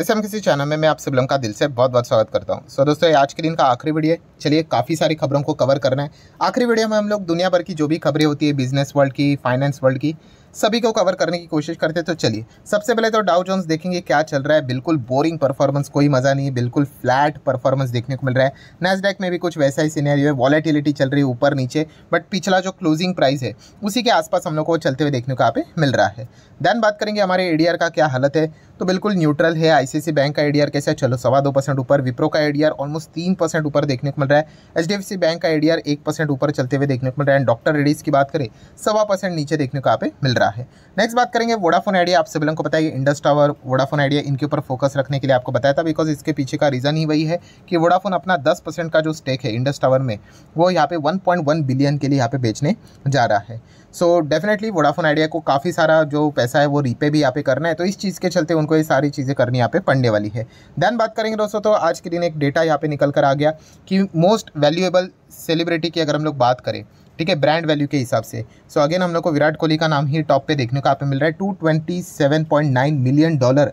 ऐसे हम किसी चैनल में मैं आप सब लोगों का दिल से बहुत बहुत स्वागत करता हूँ सो so, दोस्तों आज के दिन का आखिरी वीडियो है चलिए काफ़ी सारी खबरों को कवर करना है आखिरी वीडियो में हम लोग दुनिया भर की जो भी खबरें होती है बिजनेस वर्ल्ड की फाइनेंस वर्ल्ड की सभी को कवर करने की कोशिश करते तो चलिए सबसे पहले तो डाउ जोन्स देखेंगे क्या चल रहा है बिल्कुल बोरिंग परफॉर्मेंस कोई मज़ा नहीं है बिल्कुल फ्लैट परफॉर्मेंस देखने को मिल रहा है नेसडेक में भी कुछ वैसा ही सीनेरियो है वॉलेटिलिटी चल रही है ऊपर नीचे बट पिछला जो क्लोजिंग प्राइस है उसी के आसपास हम लोग को चलते हुए देखने को यहाँ पे मिल रहा है देन बात करेंगे हमारे एडीआर का क्या हालत है तो बिल्कुल न्यूट्रल है आईसीआईसी बैंक का एडीआर कैसा है चलो सवा दो परसेंट ऊपर विप्रो का एडीआर ऑलमोस्ट तीन परसेंट ऊपर देखने को मिल रहा है एचडीएफसी बैंक का एडीआर एक परसेंट ऊपर चलते हुए देखने को मिल रहा है एंड डॉक्टर रेडीज की बात करें सवा परसेंट नीचे देखने को आप पे मिल रहा है नेक्स्ट बात करेंगे वोडाफोन आइडिया आप सभी लोगों को पता है इंडस टावर वोडाफोन आइडिया इनके ऊपर फोकस रखने के लिए आपको बताया था बिकॉज इसके पीछे का रीज़न ही वही है कि वोडाफोन अपना दस का जो स्टेक है इंडस टावर में वो यहाँ पे वन बिलियन के लिए यहाँ पे बेचने जा रहा है सो डेफिनेटली वोडाफोन आइडिया को काफ़ी सारा जो पैसा है वो रीपे भी यहाँ पे करना है तो इस चीज़ के चलते उनको ये सारी चीज़ें करनी यहाँ पे पढ़ने वाली है देन बात करेंगे दोस्तों तो आज के दिन एक डेटा यहाँ पे निकल कर आ गया कि मोस्ट वैल्यूएबल सेलिब्रिटी की अगर हम लोग बात करें ठीक है ब्रांड वैल्यू के हिसाब से सो अगेन हम लोग को विराट कोहली का नाम ही टॉप पे देखने को आप मिल रहा है टू मिलियन डॉलर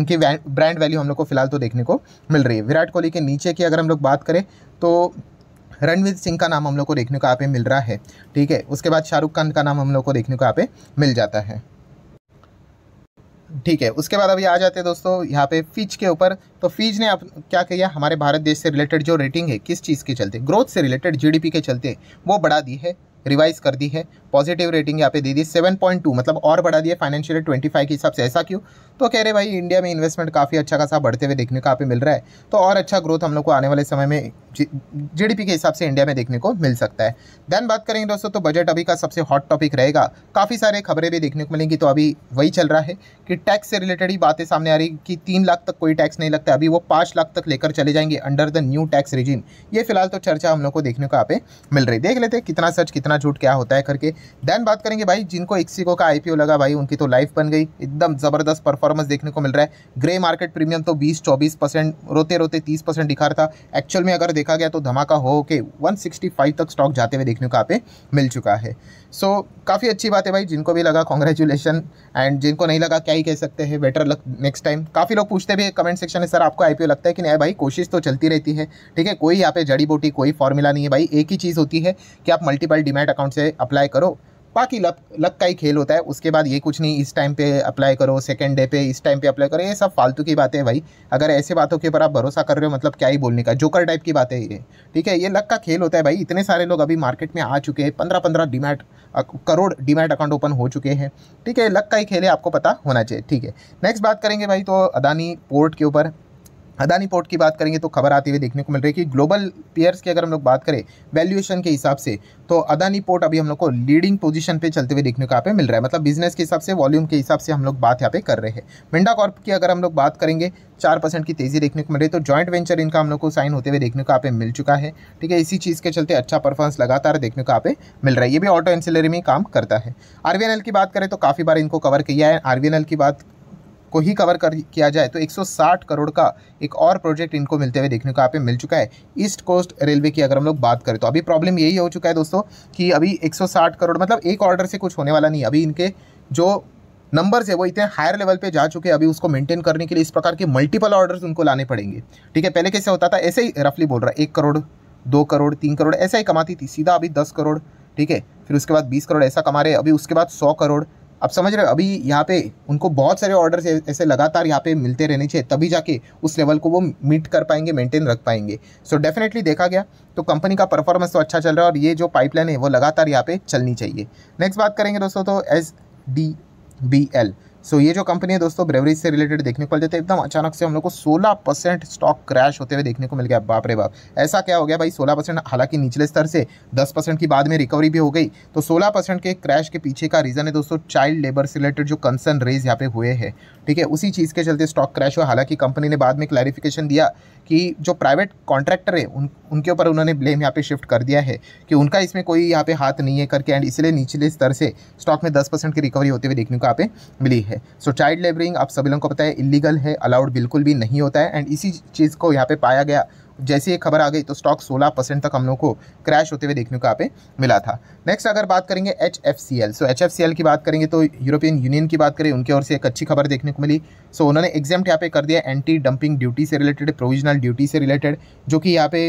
उनकी ब्रांड वैल्यू हम लोग को फिलहाल तो देखने को मिल रही है विराट कोहली के नीचे की अगर हम लोग बात करें तो रणवीर सिंह का नाम हम लोग को देखने को आप मिल रहा है ठीक है उसके बाद शाहरुख खान का नाम हम लोग को देखने को आप मिल जाता है ठीक है उसके बाद अभी आ जाते हैं दोस्तों यहाँ पे फ़िज के ऊपर तो फ़िज ने आप क्या किया हमारे भारत देश से रिलेटेड जो रेटिंग है किस चीज़ के चलते ग्रोथ से रिलेटेड जीडीपी के चलते वो बढ़ा दी है रिवाइज कर दी है पॉजिटिव रेटिंग यहाँ पे दे दी 7.2 मतलब और बढ़ा दिया फाइनेंशियल ट्वेंटी फाइव के हिसाब से ऐसा क्यों तो कह रहे भाई इंडिया में इन्वेस्टमेंट काफ़ी अच्छा खासा बढ़ते हुए देखने को यहाँ पे मिल रहा है तो और अच्छा ग्रोथ हम लोग को आने वाले समय में जीडीपी के हिसाब से इंडिया में देखने को मिल सकता है देन बात करेंगे दोस्तों तो बजट अभी का सबसे हॉट टॉपिक रहेगा काफ़ी सारे खबरें भी देखने को मिलेंगी तो अभी वही चल रहा है कि टैक्स से रिलेटेड ही बातें सामने आ रही कि तीन लाख तक कोई टैक्स नहीं लगता अभी वो पाँच लाख तक लेकर चले जाएंगे under the new tax regime ये फिलहाल तो चर्चा हम लोग को देखने को यहाँ पे मिल रही देख लेते कितना सच कितना झूठ क्या होता है करके देन बात करेंगे भाई जिनको एक्सिको का आईपीओ लगा भाई उनकी तो लाइफ बन गई एकदम ज़बरदस्त परफॉर्मेंस देखने को मिल रहा है ग्रे मार्केट प्रीमियम तो बीस चौबीस रोते रोते तीस दिखा रहा था एक्चुअल में अगर देखा गया तो धमाका हो के 165 तक स्टॉक जाते हुए देखने को आप मिल चुका है सो so, काफ़ी अच्छी बात है भाई जिनको भी लगा कॉन्ग्रेचुलेसन एंड जिनको नहीं लगा क्या ही कह सकते हैं बेटर लक नेक्स्ट टाइम काफ़ी लोग पूछते भी है कमेंट सेक्शन में सर आपको आई लगता है कि नहीं भाई कोशिश तो चलती रहती है ठीक है कोई यहाँ पे जड़ी बोटी कोई फॉर्मूला नहीं है भाई एक ही चीज़ होती है कि आप मल्टीपल डिमेट अकाउंट से अप्लाई करो बाकी लक लक का ही खेल होता है उसके बाद ये कुछ नहीं इस टाइम पे अप्लाई करो सेकेंड डे पे इस टाइम पे अप्लाई करो ये सब फालतू की बातें भाई अगर ऐसे बातों के ऊपर आप भरोसा कर रहे हो मतलब क्या ही बोलने का जोकर टाइप की बात है ये ठीक है ये लक का खेल होता है भाई इतने सारे लोग अभी मार्केट में आ चुके हैं पंद्रह पंद्रह demat crore demat account open हो चुके हैं ठीक है लक का ही खेल है आपको पता होना चाहिए ठीक है नेक्स्ट बात करेंगे भाई तो अदानी पोर्ट के ऊपर अदानी पोर्ट की बात करेंगे तो खबर आती हुई देखने को मिल रही है कि ग्लोबल पेयर्स की अगर हम लोग बात करें वैल्यूएशन के हिसाब से तो अदानी पोर्ट अभी हम लोग को लीडिंग पोजीशन पे चलते हुए देखने को यहाँ पे मिल रहा है मतलब बिजनेस के हिसाब से वॉल्यूम के हिसाब से हम लोग बात यहाँ पे कर रहे हैं मिंडा कॉर्प की अगर हम लोग बात करेंगे चार परसेंट की तेज़ी देखने को मिल रही है तो जॉइंट वेंचर इनका हम लोग को साइन होते हुए देखने को आप मिल चुका है ठीक है इसी चीज़ के चलते अच्छा परफॉर्मेंस लगातार देखने को आप मिल रहा है ये भी ऑटो एंसिलरी में काम करता है आर की बात करें तो काफ़ी बार इनको कवर किया है आर की बात को ही कवर कर किया जाए तो 160 करोड़ का एक और प्रोजेक्ट इनको मिलते हुए देखने को यहाँ पे मिल चुका है ईस्ट कोस्ट रेलवे की अगर हम लोग बात करें तो अभी प्रॉब्लम यही हो चुका है दोस्तों कि अभी 160 करोड़ मतलब एक ऑर्डर से कुछ होने वाला नहीं अभी इनके जो नंबर्स है वो इतने हायर लेवल पे जा चुके हैं अभी उसको मेंटेन करने के लिए इस प्रकार के मल्टीपल ऑर्डर्स उनको लाने पड़ेंगे ठीक है पहले कैसे होता था ऐसे ही रफली बोल रहा है एक करोड़ दो करोड़ तीन करोड़ ऐसा ही कमाती थी सीधा अभी दस करोड़ ठीक है फिर उसके बाद बीस करोड़ ऐसा कमा रहे अभी उसके बाद सौ करोड़ आप समझ रहे हो अभी यहाँ पे उनको बहुत सारे ऑर्डर ऐसे लगातार यहाँ पे मिलते रहने चाहिए तभी जाके उस लेवल को वो मीट कर पाएंगे मेंटेन रख पाएंगे सो so, डेफिनेटली देखा गया तो कंपनी का परफॉर्मेंस तो अच्छा चल रहा है और ये जो पाइपलाइन है वो लगातार यहाँ पे चलनी चाहिए नेक्स्ट बात करेंगे दोस्तों तो S D B L so ये जो कंपनी है दोस्तों ब्रेवरीज से रिलेटेड देखने को मिल जाते एकदम अचानक से हम लोग को 16 परसेंट स्टॉक क्रैश होते हुए देखने को मिल गया बाप रे बाप ऐसा क्या हो गया भाई 16 परसेंट हालांकि निचले स्तर से 10 परसेंट की बाद में रिकवरी भी हो गई तो 16 परसेंट के क्रैश के पीछे का रीज़न है दोस्तों चाइल्ड लेबर से रिलेटेड जो कंसर्न रेज यहाँ पे हुए हैं ठीक है उसी चीज़ के चलते स्टॉक क्रैश हुआ हालांकि कंपनी ने बाद में क्लैरिफिकेशन दिया कि जो प्राइवेट कॉन्ट्रैक्टर है उन उनके ऊपर उन्होंने ब्लेम यहाँ पे शिफ्ट कर दिया है कि उनका इसमें कोई यहाँ पे हाथ नहीं है करके एंड इसलिए निचले स्तर से स्टॉक में 10 परसेंट की रिकवरी होते हुए देखने को यहाँ पे मिली है है सो चाइल्ड लेबरिंग आप सभी लोगों को पता है इलीगल है अलाउड बिल्कुल भी नहीं होता है एंड इसी चीज़ को यहाँ पे पाया गया जैसे ये खबर आ गई तो स्टॉक 16 परसेंट तक हम लोग को क्रैश होते हुए देखने को यहाँ पे मिला था नेक्स्ट अगर बात करेंगे H F C L so H F C L की बात करेंगे तो यूरोपियन यूनियन की बात करें उनके ओर से एक अच्छी खबर देखने को मिली सो so, उन्होंने एग्जाम यहाँ पे कर दिया एंटी डंपिंग ड्यूटी से रिलेटेड प्रोविजनल ड्यूटी से रिलेटेड जो कि यहाँ पे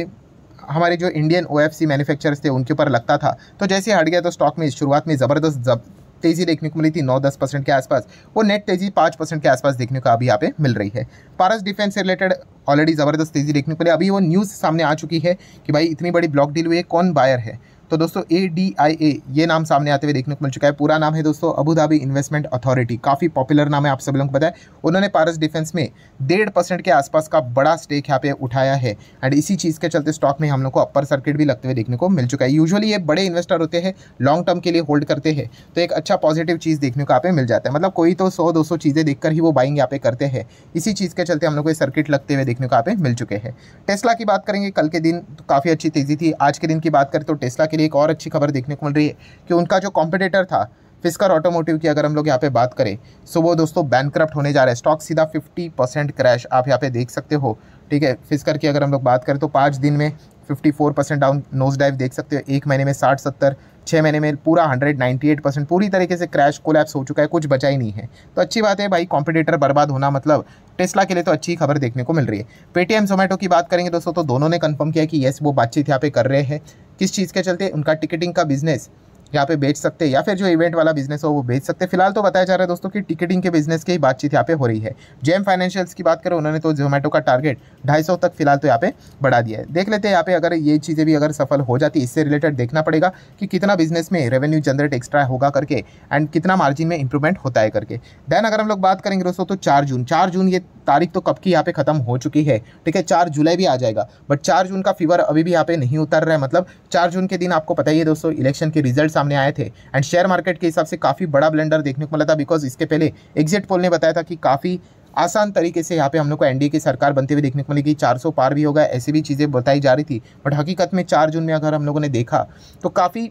हमारे जो इंडियन ओ मैन्युफैक्चरर्स थे उनके ऊपर लगता था तो जैसे हट गया तो स्टॉक में शुरुआत में ज़बरदस्त तेज़ी देखने को मिली थी नौ दस परसेंट के आसपास वो नेट तेज़ी पाँच परसेंट के आसपास देखने को अभी यहाँ पे मिल रही है पारस डिफेंस से रिलेटेड ऑलरेडी ज़बरदस्त तेज़ी देखने को मिली अभी वो न्यूज़ सामने आ चुकी है कि भाई इतनी बड़ी ब्लॉक डील हुई है कौन बायर है तो दोस्तों ए डी आई ए ये नाम सामने आते हुए देखने को मिल चुका है पूरा नाम है दोस्तों अबूधाबी इन्वेस्टमेंट अथॉरिटी काफ़ी पॉपुलर नाम है आप सब लोगों को पता है उन्होंने पारस डिफेंस में डेढ़ परसेंट के आसपास का बड़ा स्टेक यहाँ पे उठाया है एंड इसी चीज़ के चलते स्टॉक में हम लोग को अपर सर्किट भी लगते हुए देखने को मिल चुका है यूजुअली ये बड़े इन्वेस्टर होते हैं लॉन्ग टर्म के लिए होल्ड करते हैं तो एक अच्छा पॉजिटिव चीज़ देखने को आप मिल जाता है मतलब कोई तो सौ दो चीज़ें देखकर ही वो बाइंग यहाँ पे करते हैं इसी चीज़ के चलते हम लोग को ये सर्किट लगते हुए देखने को आप मिल चुके हैं टेस्ला की बात करेंगे कल के दिन काफ़ी अच्छी तेज़ी थी आज के दिन की बात करें तो टेस्ला के एक और अच्छी खबर देखने को मिल रही है कि उनका जो कॉम्पिटेटर था फिस्कर ऑटोमोटिव की अगर हम लोग यहाँ पे बात करें सो वो दोस्तों बैन होने जा रहा है स्टॉक सीधा 50 परसेंट क्रैश आप यहाँ पे देख सकते हो ठीक है फिस्कर की अगर हम लोग बात करें तो पाँच दिन में 54 परसेंट डाउन नोज डाइव देख सकते हो एक महीने में 60 सत्तर छः महीने में पूरा हंड्रेड नाइन्टी एट परसेंट पूरी तरीके से क्रैश कोलैप्स हो चुका है कुछ बचा ही नहीं है तो अच्छी बात है भाई कॉम्पिटिटर बर्बाद होना मतलब टेस्ला के लिए तो अच्छी खबर देखने को मिल रही है पेटीएम जोमेटो की बात करेंगे दोस्तों तो दोनों ने कन्फर्म किया कि येस वो बातचीत यहाँ पे कर रहे हैं किस चीज़ के चलते उनका टिकटिंग का बिजनेस यहाँ पे बेच सकते हैं या फिर जो इवेंट वाला बिजनेस हो वो बेच सकते हैं फिलहाल तो बताया जा रहा है दोस्तों कि टिकटिंग के बिजनेस की बातचीत यहाँ पे हो रही है जेम फाइनेंशियल्स की बात करें उन्होंने तो जोमेटो का टारगेट ढाई तक फिलहाल तो यहाँ पे बढ़ा दिया है देख लेते हैं यहाँ पे अगर ये चीज़ें भी अगर सफल हो जाती इससे रिलेटेड देखना पड़ेगा कि कितना बिजनेस में रेवेन्यू जनरेट एक्स्ट्रा होगा करके एंड कितना मार्जिन में इंप्रूवमेंट होता है करके देन अगर हम लोग बात करेंगे दोस्तों तो चार जून चार जून ये तारीख तो कब की यहाँ पे खत्म हो चुकी है ठीक है चार जुलाई भी आ जाएगा बट चार जून का फीवर अभी भी यहाँ पे नहीं उतर रहा है मतलब चार जून के दिन आपको पता ही है दोस्तों इलेक्शन के रिजल्ट सामने आए थे एंड शेयर मार्केट के हिसाब से काफ़ी बड़ा ब्लेंडर देखने को मिला था बिकॉज इसके पहले एग्जिट पोल ने बताया था कि काफ़ी आसान तरीके से यहाँ पे हम लोग को एनडीए की सरकार बनते हुए देखने को मिलेगी 400 पार भी होगा ऐसी भी चीज़ें बताई जा रही थी बट हकीकत में चार जून में अगर हम लोगों ने देखा तो काफ़ी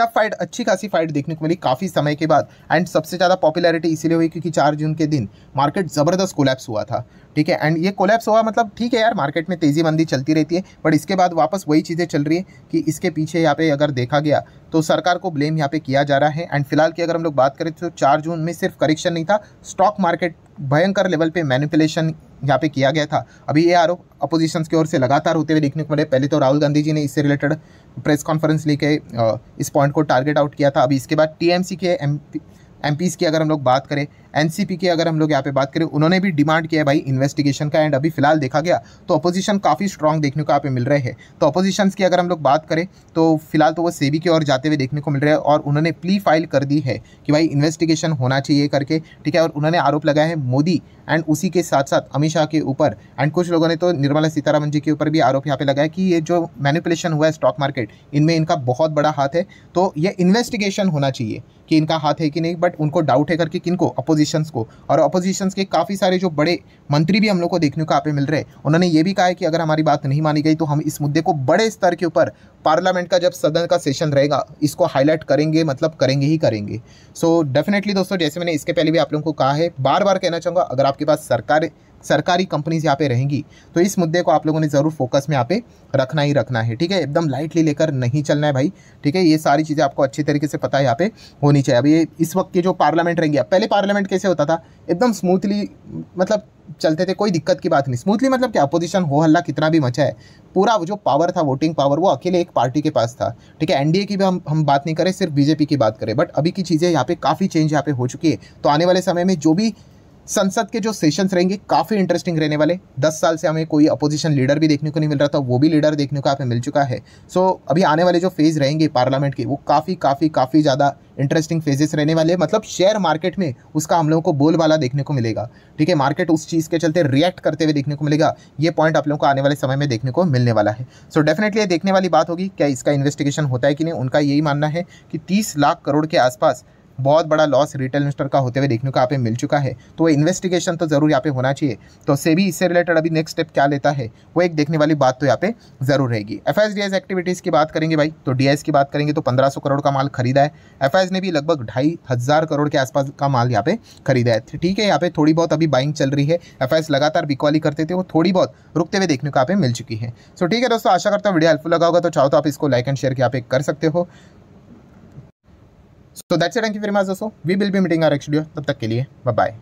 टफ फाइट अच्छी खासी फाइट देखने को मिली काफ़ी समय के बाद एंड सबसे ज़्यादा पॉपुलैरिटी इसीलिए हुई क्योंकि चार जून के दिन मार्केट ज़बरदस्त कोलैप्स हुआ था ठीक है एंड ये कोलैप्स हुआ मतलब ठीक है यार मार्केट में तेज़ी मंदी चलती रहती है बट इसके बाद वापस वही चीज़ें चल रही है कि इसके पीछे यहाँ पे अगर देखा गया तो सरकार को ब्लेम यहाँ पे किया जा रहा है एंड फिलहाल की अगर हम लोग बात करें तो चार जून में सिर्फ करेक्शन नहीं था स्टॉक मार्केट भयंकर लेवल पे मैनिपुलेशन यहाँ पे किया गया था अभी ये आरोप अपोजिशन की ओर से लगातार होते हुए देखने को मिले पहले तो राहुल गांधी जी ने इससे रिलेटेड प्रेस कॉन्फ्रेंस लेके इस पॉइंट को टारगेट आउट किया था अभी इसके बाद टीएमसी के एम एम की अगर हम लोग बात करें एनसीपी की अगर हम लोग यहाँ पे बात करें उन्होंने भी डिमांड किया है भाई इन्वेस्टिगेशन का एंड अभी फिलहाल देखा गया तो अपोजिशन काफ़ी स्ट्रॉन्ग देखने को यहाँ पे मिल रहे हैं तो अपोजिशन की अगर हम लोग बात करें तो फिलहाल तो वो सेबी की ओर जाते हुए देखने को मिल रहा है और उन्होंने प्ली फाइल कर दी है कि भाई इन्वेस्टिगेशन होना चाहिए करके ठीक है और उन्होंने आरोप लगाया है मोदी एंड उसी के साथ साथ अमित शाह के ऊपर एंड कुछ लोगों ने तो निर्मला सीतारामन जी के ऊपर भी आरोप यहाँ पे लगाया कि ये जो मैनिपुलेशन हुआ है स्टॉक मार्केट इनमें इनका बहुत बड़ा हाथ है तो ये इन्वेस्टिगेशन होना चाहिए कि इनका हाथ है कि नहीं बट उनको डाउट है करके किनको अपोजिशन अपोजिशंस को और अपोजिशंस के काफ़ी सारे जो बड़े मंत्री भी हम लोग को देखने को आप मिल रहे हैं उन्होंने ये भी कहा है कि अगर हमारी बात नहीं मानी गई तो हम इस मुद्दे को बड़े स्तर के ऊपर पार्लियामेंट का जब सदन का सेशन रहेगा इसको हाईलाइट करेंगे मतलब करेंगे ही करेंगे सो so, डेफिनेटली दोस्तों जैसे मैंने इसके पहले भी आप लोगों को कहा है बार बार कहना चाहूँगा अगर आपके पास सरकार सरकारी कंपनीज यहाँ पे रहेंगी तो इस मुद्दे को आप लोगों ने ज़रूर फोकस में यहाँ पे रखना ही रखना है ठीक है एकदम लाइटली लेकर नहीं चलना है भाई ठीक है ये सारी चीज़ें आपको अच्छे तरीके से पता है यहाँ पे होनी चाहिए अब ये इस वक्त के जो पार्लियामेंट रहेंगे पहले पार्लियामेंट कैसे होता था एकदम स्मूथली मतलब चलते थे कोई दिक्कत की बात नहीं स्मूथली मतलब क्या अपोजिशन हो हल्ला कितना भी मचा है पूरा जो पावर था वोटिंग पावर वो अकेले एक पार्टी के पास था ठीक है एनडीए की भी हम हम बात नहीं करें सिर्फ बीजेपी की बात करें बट अभी की चीज़ें यहाँ पे काफ़ी चेंज यहाँ पे हो चुकी है तो आने वाले समय में जो भी संसद के जो सेशंस रहेंगे काफ़ी इंटरेस्टिंग रहने वाले दस साल से हमें कोई अपोजिशन लीडर भी देखने को नहीं मिल रहा था वो भी लीडर देखने को आप मिल चुका है सो so, अभी आने वाले जो फेज़ रहेंगे पार्लियामेंट के वो काफ़ी काफ़ी काफ़ी ज़्यादा इंटरेस्टिंग फेजेस रहने वाले हैं मतलब शेयर मार्केट में उसका हम लोगों को बोलबाला देखने को मिलेगा ठीक है मार्केट उस चीज़ के चलते रिएक्ट करते हुए देखने को मिलेगा ये पॉइंट आप लोगों को आने वाले समय में देखने को मिलने वाला है सो so, डेफिनेटली देखने वाली बात होगी क्या इसका इन्वेस्टिगेशन होता है कि नहीं उनका यही मानना है कि तीस लाख करोड़ के आसपास बहुत बड़ा लॉस रिटेल इन्वेस्टर का होते हुए देखने को यहाँ पे मिल चुका है तो वो इन्वेस्टिगेशन तो ज़रूर यहाँ पे होना चाहिए तो से भी इससे रिलेटेड अभी नेक्स्ट स्टेप क्या लेता है वो एक देखने वाली बात तो यहाँ पे ज़रूर रहेगी एफ एक्टिविटीज़ की बात करेंगे भाई तो डी की बात करेंगे तो पंद्रह करोड़ का माल खरीदा है एफ ने भी लगभग ढाई करोड़ के आसपास का माल यहाँ पे खरीदा है ठीक है यहाँ पे थोड़ी बहुत अभी बाइंग चल रही है एफ लगातार बिकवाली करते थे वो थोड़ी बहुत रुकते हुए देखने को यहाँ पे मिल चुकी है सो ठीक है दोस्तों आशा करता हूँ वीडियो हेल्पफुल लगा होगा तो चाहो तो आप इसको लाइक एंड शेयर यहाँ पे कर सकते हो so that's it thank you very much दोस्तों we will be meeting our next video तब तक के लिए बाय बाय